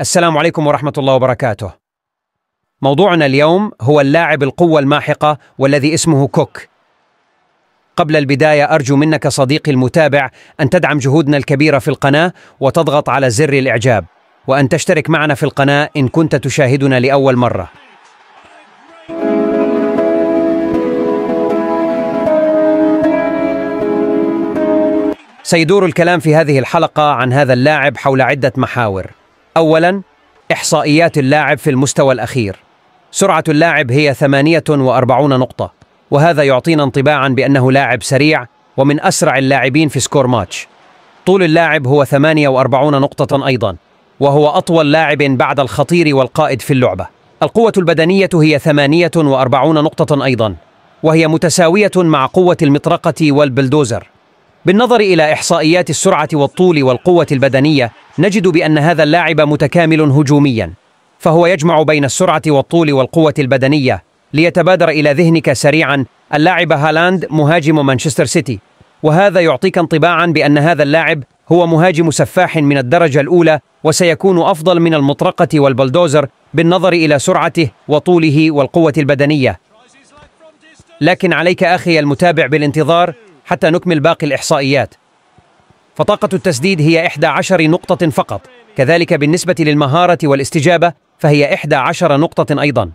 السلام عليكم ورحمة الله وبركاته. موضوعنا اليوم هو اللاعب القوة الماحقة والذي اسمه كوك. قبل البداية أرجو منك صديقي المتابع أن تدعم جهودنا الكبيرة في القناة وتضغط على زر الإعجاب وأن تشترك معنا في القناة إن كنت تشاهدنا لأول مرة. سيدور الكلام في هذه الحلقة عن هذا اللاعب حول عدة محاور. أولاً إحصائيات اللاعب في المستوى الأخير سرعة اللاعب هي 48 نقطة وهذا يعطينا انطباعا بأنه لاعب سريع ومن أسرع اللاعبين في سكور ماتش طول اللاعب هو 48 نقطة أيضا وهو أطول لاعب بعد الخطير والقائد في اللعبة القوة البدنية هي 48 نقطة أيضا وهي متساوية مع قوة المطرقة والبلدوزر بالنظر إلى إحصائيات السرعة والطول والقوة البدنية نجد بأن هذا اللاعب متكامل هجوميا فهو يجمع بين السرعة والطول والقوة البدنية ليتبادر إلى ذهنك سريعا اللاعب هالاند مهاجم مانشستر سيتي وهذا يعطيك انطباعا بأن هذا اللاعب هو مهاجم سفاح من الدرجة الأولى وسيكون أفضل من المطرقة والبلدوزر بالنظر إلى سرعته وطوله والقوة البدنية لكن عليك أخي المتابع بالانتظار حتى نكمل باقي الإحصائيات فطاقة التسديد هي 11 نقطة فقط كذلك بالنسبة للمهارة والاستجابة فهي 11 نقطة أيضا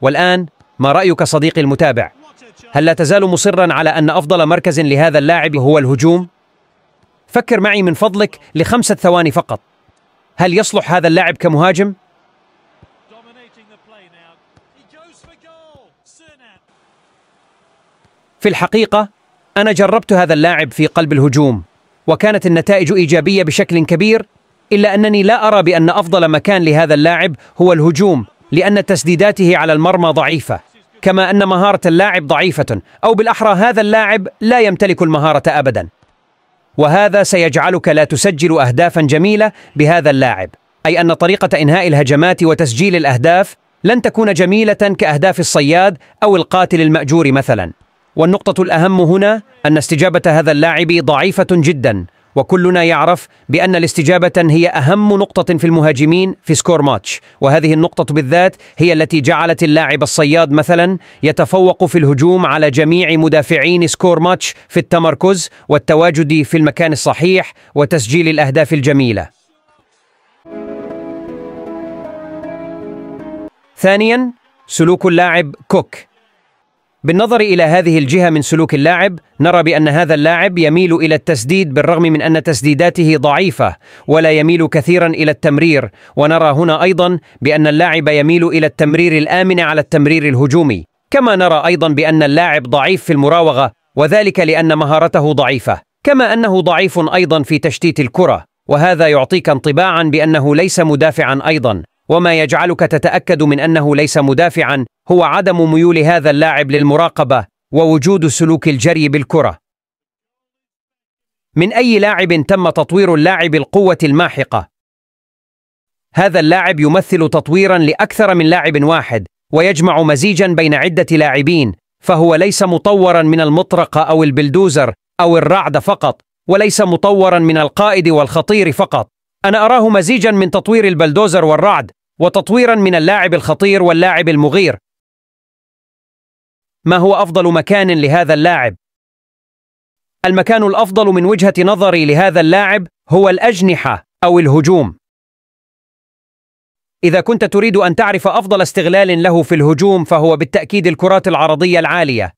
والآن ما رأيك صديقي المتابع؟ هل لا تزال مصرا على أن أفضل مركز لهذا اللاعب هو الهجوم؟ فكر معي من فضلك لخمسة ثواني فقط هل يصلح هذا اللاعب كمهاجم؟ في الحقيقة أنا جربت هذا اللاعب في قلب الهجوم وكانت النتائج إيجابية بشكل كبير إلا أنني لا أرى بأن أفضل مكان لهذا اللاعب هو الهجوم لأن تسديداته على المرمى ضعيفة كما أن مهارة اللاعب ضعيفة أو بالأحرى هذا اللاعب لا يمتلك المهارة أبدا وهذا سيجعلك لا تسجل أهدافا جميلة بهذا اللاعب أي أن طريقة إنهاء الهجمات وتسجيل الأهداف لن تكون جميلة كأهداف الصياد أو القاتل المأجور مثلاً والنقطة الأهم هنا أن استجابة هذا اللاعب ضعيفة جدا وكلنا يعرف بأن الاستجابة هي أهم نقطة في المهاجمين في سكور ماتش وهذه النقطة بالذات هي التي جعلت اللاعب الصياد مثلا يتفوق في الهجوم على جميع مدافعين سكور ماتش في التمركز والتواجد في المكان الصحيح وتسجيل الأهداف الجميلة ثانيا سلوك اللاعب كوك بالنظر إلى هذه الجهة من سلوك اللاعب نرى بأن هذا اللاعب يميل إلى التسديد بالرغم من أن تسديداته ضعيفة ولا يميل كثيرا إلى التمرير ونرى هنا أيضا بأن اللاعب يميل إلى التمرير الآمن على التمرير الهجومي كما نرى أيضا بأن اللاعب ضعيف في المراوغة وذلك لأن مهارته ضعيفة كما أنه ضعيف أيضا في تشتيت الكرة وهذا يعطيك انطباعا بأنه ليس مدافعا أيضا وما يجعلك تتأكد من أنه ليس مدافعا هو عدم ميول هذا اللاعب للمراقبة ووجود سلوك الجري بالكرة من أي لاعب تم تطوير اللاعب القوة الماحقة؟ هذا اللاعب يمثل تطويرا لأكثر من لاعب واحد ويجمع مزيجا بين عدة لاعبين فهو ليس مطورا من المطرقة أو البلدوزر أو الرعد فقط وليس مطورا من القائد والخطير فقط أنا أراه مزيجا من تطوير البلدوزر والرعد وتطويرا من اللاعب الخطير واللاعب المغير ما هو أفضل مكان لهذا اللاعب؟ المكان الأفضل من وجهة نظري لهذا اللاعب هو الأجنحة أو الهجوم إذا كنت تريد أن تعرف أفضل استغلال له في الهجوم فهو بالتأكيد الكرات العرضية العالية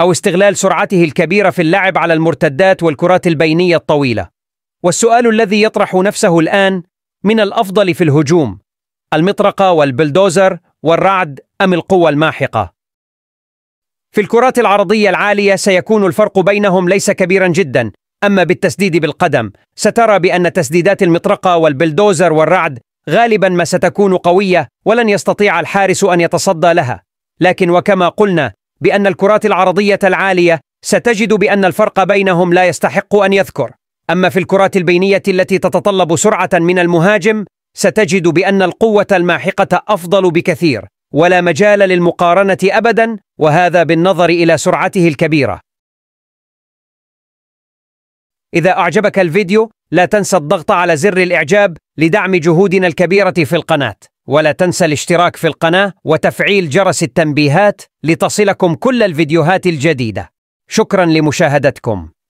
أو استغلال سرعته الكبيرة في اللعب على المرتدات والكرات البينية الطويلة والسؤال الذي يطرح نفسه الآن من الأفضل في الهجوم المطرقة والبلدوزر والرعد أم القوة الماحقة؟ في الكرات العرضية العالية سيكون الفرق بينهم ليس كبيرا جدا أما بالتسديد بالقدم سترى بأن تسديدات المطرقة والبلدوزر والرعد غالبا ما ستكون قوية ولن يستطيع الحارس أن يتصدى لها لكن وكما قلنا بأن الكرات العرضية العالية ستجد بأن الفرق بينهم لا يستحق أن يذكر أما في الكرات البينية التي تتطلب سرعة من المهاجم ستجد بأن القوة الماحقة أفضل بكثير ولا مجال للمقارنة أبدا وهذا بالنظر إلى سرعته الكبيرة إذا أعجبك الفيديو لا تنسى الضغط على زر الإعجاب لدعم جهودنا الكبيرة في القناة ولا تنسى الاشتراك في القناة وتفعيل جرس التنبيهات لتصلكم كل الفيديوهات الجديدة شكرا لمشاهدتكم